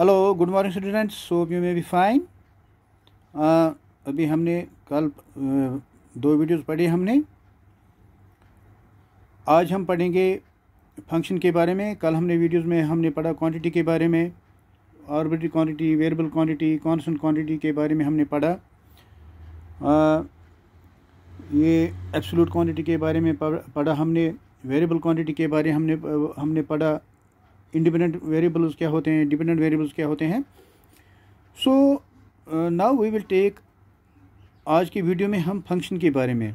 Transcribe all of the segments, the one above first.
Hello good morning students so you may be fine अभी हमने कल uh, दो वीडियोस पढ़े हमने आज हम पढ़ेंगे फंक्शन के बारे में कल हमने वीडियोस में हमने पढ़ा क्वांटिटी के बारे में arbitrary quantity variable quantity constant quantity के बारे में हमने पढ़ा आ, uh, ये एब्सोलूट क्वांटिटी के बारे में पढ़ा हमने वेरिएबल क्वांटिटी के बारे हमने uh, हमने पढ़ा इंडिपेंडेंट वेरिएबल्स क्या होते हैं डिपेंडेंट वेरिएबल्स क्या होते हैं so now we will take आज की वीडियो में हम फंक्शन के बारे में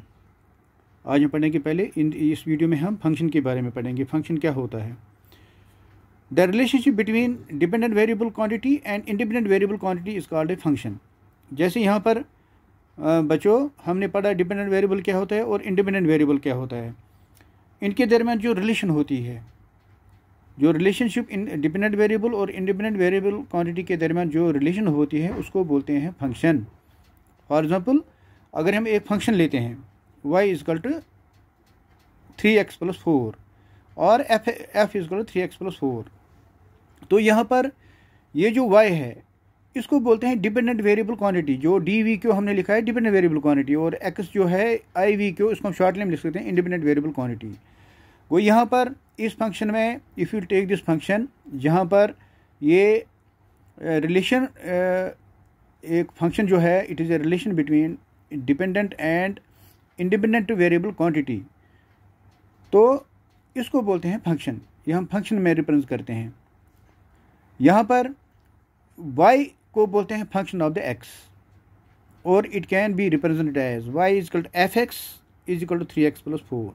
आज हम पढ़ने के पहले इन इस वीडियो में हम फंक्शन के बारे में पढ़ेंगे फंक्शन क्या होता है the relationship between dependent variable quantity and independent variable quantity is called a function जैसे यहाँ पर uh, बच्चों हमने पढ़ा डिपेंडेंट वेरिएबल क्या होता है और इंडिपेंडेंट वेरिएबल क्या होता है इनके दरमियान जो रिलेशन होती है जो रिलेशनशिप इन डिपेंडेंट वेरिएबल और इंडिपेंडेंट वेरिएबल क्वांटिटी के दरमियान जो रिलेशन होती है उसको बोलते हैं फंक्शन फॉर एग्ज़ाम्पल अगर हम एक फंक्शन लेते हैं Y is equal to three x plus four और F F is equal to three x plus four तो यहाँ पर ये जो वाई है इसको बोलते हैं डिपेंडेंट वेरिएबल क्वांटिटी जो डी वी क्यू हमने लिखा है डिपेंडेंट वेरिएबल क्वांटिटी और एक्स जो है आई वी क्यू इसको हम शॉर्टली में लिख सकते हैं इंडिपेंडेंट वेरिएबल क्वांटिटी वो यहाँ पर इस फंक्शन में if you take this function यहाँ पर ये रिलेशन एक फंक्शन जो है it is a relation between dependent and independent variable quantity तो इसको बोलते हैं फंक्शन ये हम फंक्शन में रिप्रेजेंट करते हैं यहाँ पर वाई को बोलते हैं फंक्शन ऑफ द एक्स और it can be represented as Y is called F X is equal to three x plus four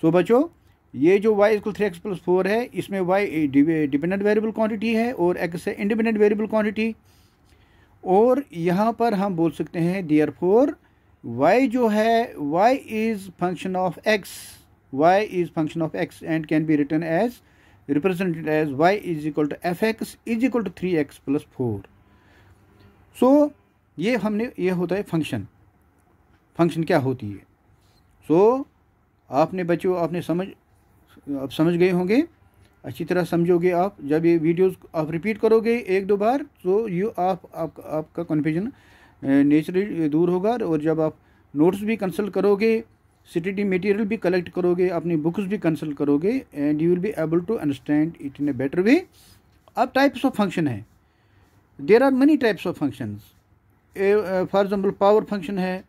so बचो बच्चों ये जो y equal three x plus four है इसमें y डिपेंडेंट वेरिएबल क्वांटिटी है और x है इंडिपेंडेंट वेरिएबल क्वांटिटी और यहाँ पर हम बोल सकते हैं डियर फोर वाई जो है y is function of x y is function of x and can be written as represented as y is equal to F X is equal to three x plus four so ये हमने ये होता है function function क्या होती है सो so, आपने बच्चों आपने समझ आप समझ गए होंगे अच्छी तरह समझोगे आप जब ये वीडियोस आप रिपीट करोगे एक दो बार तो यू आप, आप आपका कन्फ्यूजन नेचुरली दूर होगा और जब आप नोट्स भी कंसल्ट करोगे स्टडी मटेरियल भी कलेक्ट करोगे अपनी बुक्स भी कंसल्ट करोगे and you will be able to understand it in a better way अब टाइप्स ऑफ फंक्शन है there are many types of functions for example power function है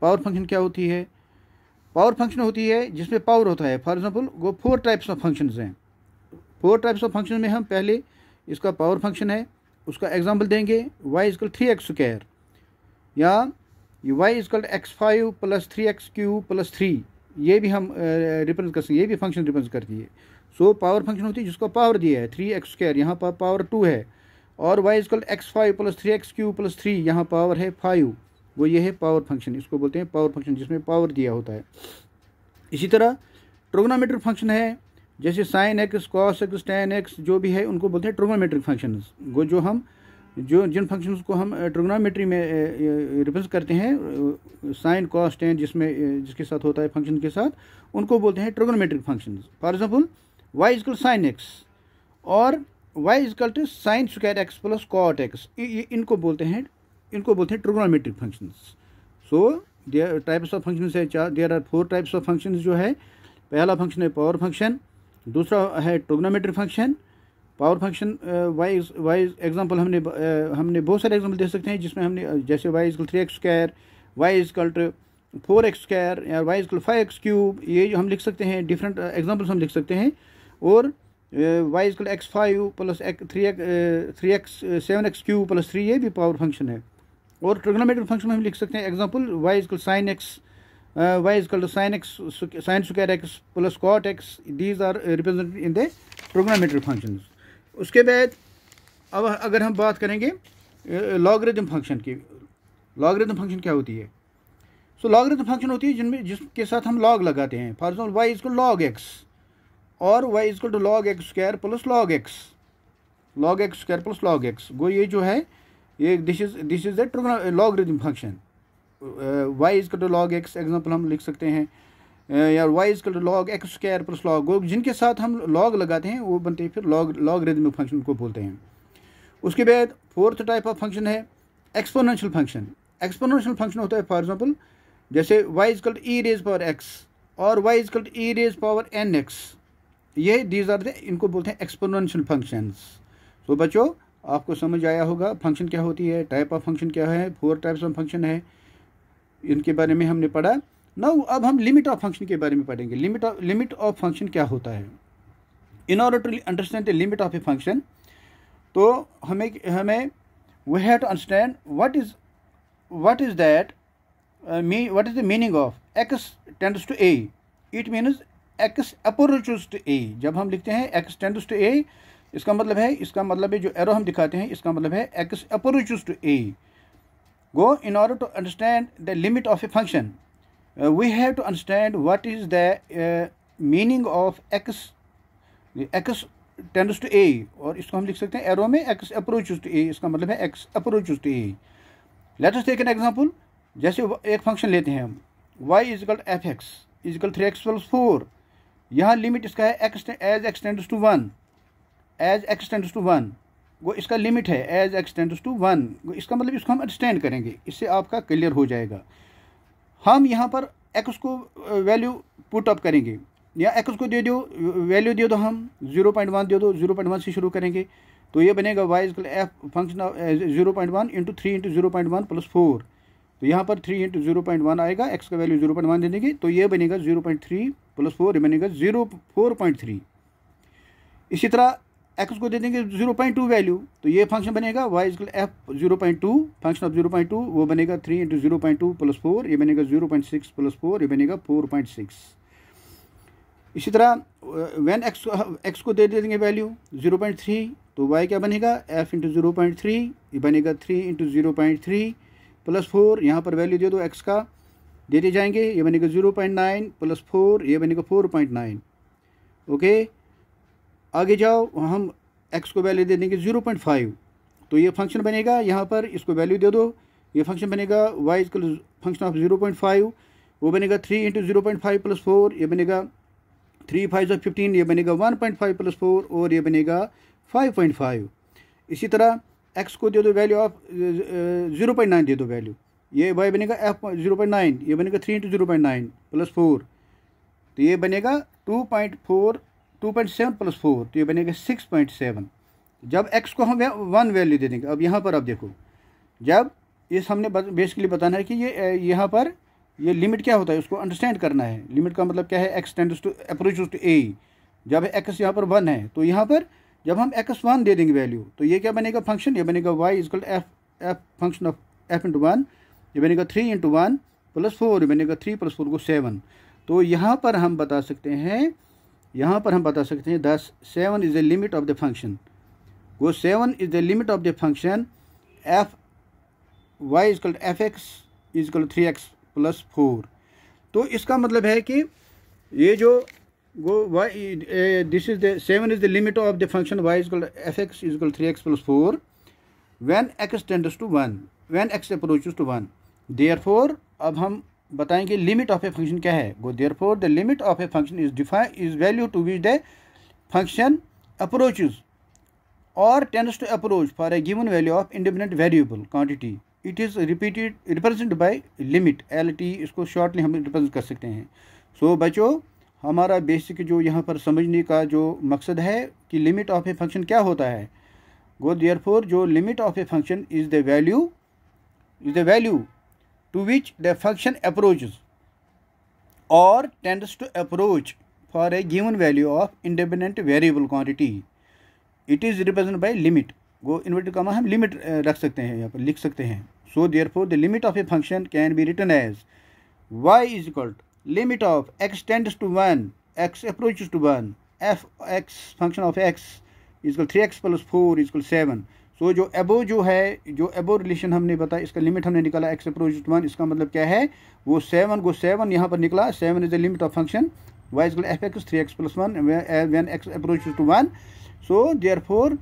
power function क्या होती है पावर फंक्शन होती है जिसमें पावर होता है फॉर एग्जाम्पल वो फोर टाइप्स ऑफ फंक्शन हैं फोर टाइप्स ऑफ फंक्शन में हम पहले इसका पावर फंक्शन है उसका एग्जाम्पल देंगे Y is equal three X square या Y is equal X five plus three X cube plus three ये भी हम रिप्रेजेंट कर सकते ये भी फंक्शन रिप्रेजेंट करती है सो पावर फंक्शन होती है जिसको पावर दिया है थ्री एक्स स्क्वायर यहाँ पर पावर टू है और Y is equal X five plus three X cube plus three यहाँ पावर है फाइव वो ये है पावर फंक्शन इसको बोलते हैं पावर फंक्शन जिसमें पावर दिया होता है इसी तरह ट्रोगनामेट्रिक फंक्शन है जैसे sine X cos X tan X जो भी है उनको बोलते हैं ट्रोगनामेट्रिक फंक्शन वो जो हम जो जिन फंक्शन को हम ट्रोगनामेट्री में रिप्रेजेंट करते हैं साइन कॉस टेन जिसमें जिसके साथ होता है फंक्शन के साथ उनको बोलते हैं trigonometric function for example Y is equal sine X और Y is equal two sine square X plus cot X इनको बोलते हैं इनको बोलते हैं trigonometric functions so there types of functions है चार there are four types of functions जो है पहला फंक्शन है पावर फंक्शन दूसरा है trigonometric function power function wise wise example हमने uh, हमने बहुत सारे एग्जाम्पल दे सकते हैं जिसमें हमने जैसे Y is equal three X square Y is equal four X square या Y is equal five X cube ये जो हम लिख सकते हैं डिफरेंट एग्जाम्पल्स हम लिख सकते हैं और Y is equal X five plus three X seven X cube plus three ये भी पावर फंक्शन है और ट्रिग्नोमेट्रिक फंक्शन में हम लिख सकते हैं example Y is equal sine X Y is equal two sine X sine square X plus cot X these are represented in the trigonometric function उसके बाद अब अगर हम बात करेंगे लॉगरिथम uh, फंक्शन की लॉगरिथम फंक्शन क्या होती है सो लॉगरिथम फंक्शन होती है जिनमें जिसके साथ हम लॉग लगाते हैं for example Y is equal log X और Y is equal two log X square plus log X log X square plus log X वो ये जो है ये this is this is log logarithm function Y is two log X example हम लिख सकते हैं uh, या Y is two log X square plus log जिनके साथ हम लॉग लगाते हैं वो बनते हैं फिर लॉग लॉग रिदमिक फंक्शन को बोलते हैं उसके बाद फोर्थ टाइप ऑफ फंक्शन है एक्सपोनेंशियल फंक्शन एक्सपोनेंशियल फंक्शन होता है फॉर एग्जाम्पल जैसे Y is to E raise power X और Y is to E raise power N X ये दीज आर द इनको बोलते हैं एक्सपोनेंशियल फंक्शंस तो बच्चों आपको समझ आया होगा फंक्शन क्या होती है टाइप ऑफ फंक्शन क्या है फोर टाइप्स ऑफ फंक्शन है इनके बारे में हमने पढ़ा नाउ अब हम लिमिट ऑफ फंक्शन के बारे में पढ़ेंगे limit of limit of function क्या होता है in order to understand the limit of a function तो हमें हमें we have to understand what is what is that मी what is the meaning of x tends to A it means X approaches to ए जब हम लिखते हैं x tends to ए इसका मतलब है इसका मतलब है जो एरो हम दिखाते हैं इसका मतलब है x approach to A go in order to understand the limit of a function we have to understand understand is the meaning of X X tends to A और इसको हम लिख सकते हैं एरो में एक्स अप्रोच टू ए इसका मतलब है x approach to a let us take an example जैसे एक फंक्शन लेते हैं हम y is equal f x is equal three x plus four यहाँ लिमिट इसका है x as x to one as x tends to one वो इसका लिमिट है एज एक्स टू वन इसका मतलब इसको हम एक्सटेंड करेंगे इससे आपका क्लियर हो जाएगा हम यहाँ पर एक्स को वैल्यू पुट अप करेंगे या एक्स को दे दो वैल्यू दे दो हम जीरो पॉइंट वन दे दो जीरो पॉइंट वन से शुरू करेंगे तो ये बनेगा y is equal f function zero point one into three into zero point one plus four तो यहाँ पर three into zero point one आएगा एक्स का वैल्यू जीरो पॉइंट वन दे देंगे तो ये बनेगा zero point three plus four बनेगा जीरो फोर पॉइंट थ्री इसी तरह एक्स को दे देंगे जीरो पॉइंट टू वैल्यू तो ये फंक्शन बनेगा y is equal f zero point two function of zero point two वो बनेगा three into zero point two plus four ये बनेगा zero point six plus four ये बनेगा फोर पॉइंट सिक्स इसी तरह वैन एक्स एक्स को दे देंगे वैल्यू जीरो पॉइंट थ्री तो वाई क्या बनेगा f into zero point three ये बनेगा three into zero point three plus four यहाँ पर वैल्यू दे दो एक्स का दे दिए जाएंगे ये बनेगा zero point nine plus four ये बनेगा फोर पॉइंट नाइन ओके आगे जाओ हम एक्स को वैल्यू दे देंगे ज़ीरो पॉइंट फाइव तो ये फंक्शन बनेगा यहाँ पर इसको वैल्यू दे दो ये फंक्शन बनेगा y is function of zero point five वो बनेगा three into zero point five plus four ये बनेगा थ्री फाइव जो फिफ्टीन ये बनेगा one point five plus four और ये बनेगा फाइव पॉइंट फाइव इसी तरह एक्स को दे दो value of zero point nine दे दो वैल्यू ये वाई बनेगा एफ जीरो पॉइंट नाइन ये बनेगा three into zero point nine plus four तो ये बनेगा two point four two point seven plus four तो ये बनेगा सिक्स पॉइंट सेवन जब एक्स को हम वन वैल्यू दे देंगे अब यहाँ पर आप देखो जब इस हमने बेसिकली बताना है कि ये यहाँ पर ये लिमिट क्या होता है उसको अंडरस्टैंड करना है लिमिट का मतलब क्या है x tends to approach to ए जब एक्स यहाँ पर वन है तो यहाँ पर जब हम एक्स वन दे देंगे वैल्यू तो ये क्या बनेगा फंक्शन ये बनेगा y is equal f f function of f into one ये बनेगा three into one plus four ये बनेगा थ्री प्लस फोर को सेवन तो यहाँ पर हम बता सकते हैं यहाँ पर हम बता सकते हैं दस seven is the limit of the function वो seven is the limit of the function f y is equal f x is equal three x plus four तो इसका मतलब है कि ये जो वो y this is the seven is the limit of the function y is equal f x is equal three x plus four when x tends to one when x approach to one therefore अब हम बताएं कि limit of a function क्या है गो therefore the limit of a function is define is value to which the function approaches tends to approach for a given value of of independent variable it is repeated represent represented limit L T इसको shortly हम represent कर सकते हैं सो so, बच्चों हमारा basic जो यहाँ पर समझने का जो मकसद है कि लिमिट ऑफ ए फंक्शन क्या होता है गो देयर फोर जो limit of a function is the value is the value to which the function approaches or tends to approach for a given value of independent variable quantity. It is represented by limit. वो inverted comma हम limit रख सकते हैं यहाँ पर लिख सकते हैं so therefore the limit of a function can be written as y is equal limit of x tends to one x approaches to one f x function of x is equal three x plus four is equal seven so so, जो एबो जो है जो एबो relation हमने बताया इसका limit हमने निकाला एक्स अप्रोच वन इसका मतलब क्या है वो सेवन गो सेवन यहाँ पर निकला seven is the limit of function Y is f x three x plus one when x approach to one so therefore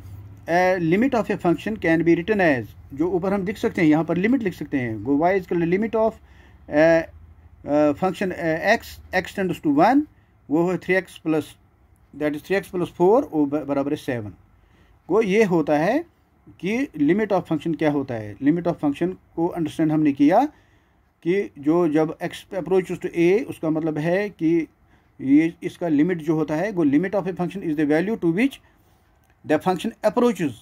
limit of a function can be written as जो ऊपर हम लिख सकते हैं यहाँ पर लिमिट लिख सकते हैं गो वाई कल limit of function x x to one वो है three x plus that is three x plus four बराबर है सेवन वो ये होता है कि लिमिट ऑफ फंक्शन क्या होता है लिमिट ऑफ फंक्शन को अंडरस्टैंड हमने किया कि जो जब एक्स अप्रोच टू ए उसका मतलब है कि ये इसका लिमिट जो होता है वो limit of a function is the value to which the function approaches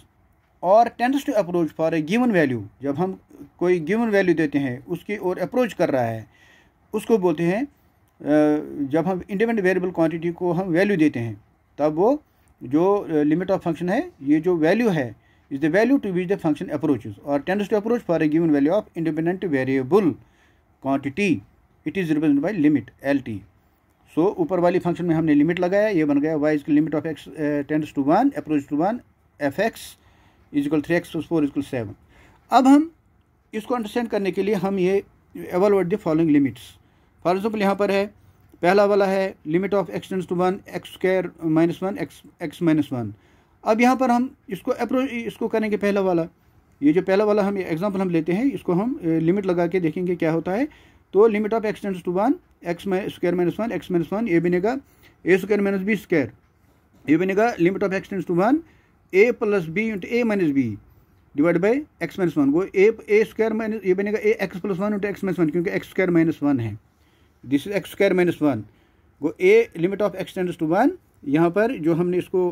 और tends to approach for a given value जब हम कोई गिवन वैल्यू देते हैं उसकी ओर अप्रोच कर रहा है उसको बोलते हैं जब हम इंडिपेंडेंट वेरिएबल क्वांटिटी को हम वैल्यू देते हैं तब वो जो लिमिट ऑफ फंक्शन है ये जो वैल्यू है is the value to which the function approaches or tends to approach for a given value of independent variable quantity. It is represented by limit LT. So so, ऊपर वाली function में हमने limit लगाया ये बन गया y is equal limit of x tends to one approach to one f x is equal three x plus four is equal seven अब हम इसको अंडरस्टैंड करने के लिए हम ये evaluate the following limits for example यहाँ पर है पहला वाला है limit of x tends to one x square minus one x x minus one अब यहाँ पर हम इसको अप्रोच इसको करेंगे पहला वाला ये जो पहला वाला हम एग्जाम्पल हम लेते हैं इसको हम लिमिट लगा के देखेंगे क्या होता है तो limit of x to one x square minus one x minus one a बनेगा a square minus b square ये बनेगा limit of x tends to one a plus b into a minus b divide by x minus one वो a a square minus ये बनेगा a x plus one into x minus one क्योंकि x square minus one है this is x square minus one वो ए limit of x tends to one यहाँ पर जो हमने इसको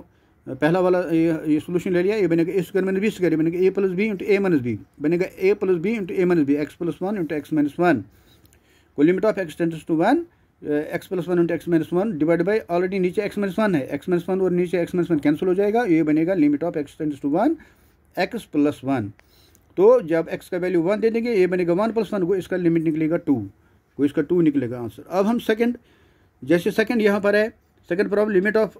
पहला वाला ये ये सोल्यूशन ले लिया ये बनेगा a square minus b square बनेगा a plus b into a minus b बनेगा a plus b into a minus b x plus one into x minus one को limit of x tends to one x plus one into x minus one divide by already नीचे x minus one है x minus one और नीचे x minus one cancel हो जाएगा ये बनेगा limit of x tends to one x plus one तो जब एक्स का वैल्यू वन दे देंगे ये बनेगा वन प्लस वन को इसका लिमिट निकलेगा टू को इसका टू निकलेगा आंसर अब हम सेकेंड जैसे सेकेंड यहाँ पर है second problem limit of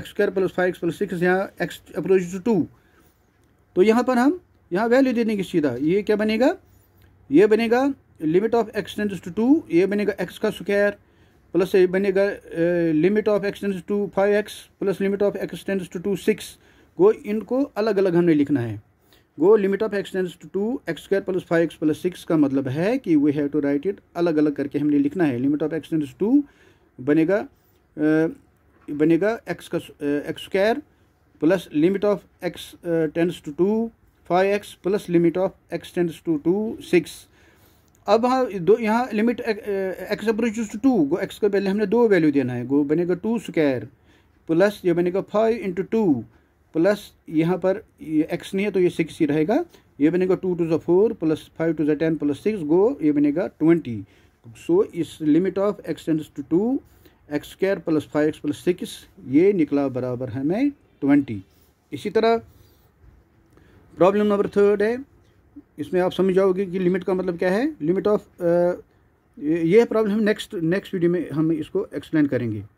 x square plus five x plus six यहाँ एक्स अप्रोच टू टू तो यहाँ पर हम यहाँ वैल्यू दे देंगे सीधा ये क्या बनेगा ये बनेगा limit of x tends to two ये बनेगा एक्स का स्क्वायर प्लस ये बनेगा limit of x tends to five x plus limit of x tends to two six गो इनको अलग अलग हमने लिखना है गो limit of x tends to two x square plus five x plus six का मतलब है कि we have to write it अलग अलग करके हमने लिखना है limit of x tends to बनेगा बनेगा एक्स का x square plus limit of x tends to two five x plus limit of x tends to two six अब हाँ दो यहाँ limit x approach to two गो एक्स का पहले हमने दो वैल्यू देना है गो बनेगा टू स्क्वायर प्लस ये बनेगा फाइव इंटू टू प्लस यहाँ पर ये एक्स नहीं है तो ये सिक्स ही रहेगा ये बनेगा टू टू ज फोर प्लस फाइव टू ज टेन प्लस सिक्स गो ये बनेगा ट्वेंटी सो इस limit of x tends to two x square plus five x plus six ये निकला बराबर हमें ट्वेंटी इसी तरह प्रॉब्लम नंबर थर्ड है इसमें आप समझ जाओगे कि लिमिट का मतलब क्या है लिमिट ऑफ ये प्रॉब्लम हम नेक्स्ट नेक्स्ट वीडियो में हम इसको एक्सप्लेन करेंगे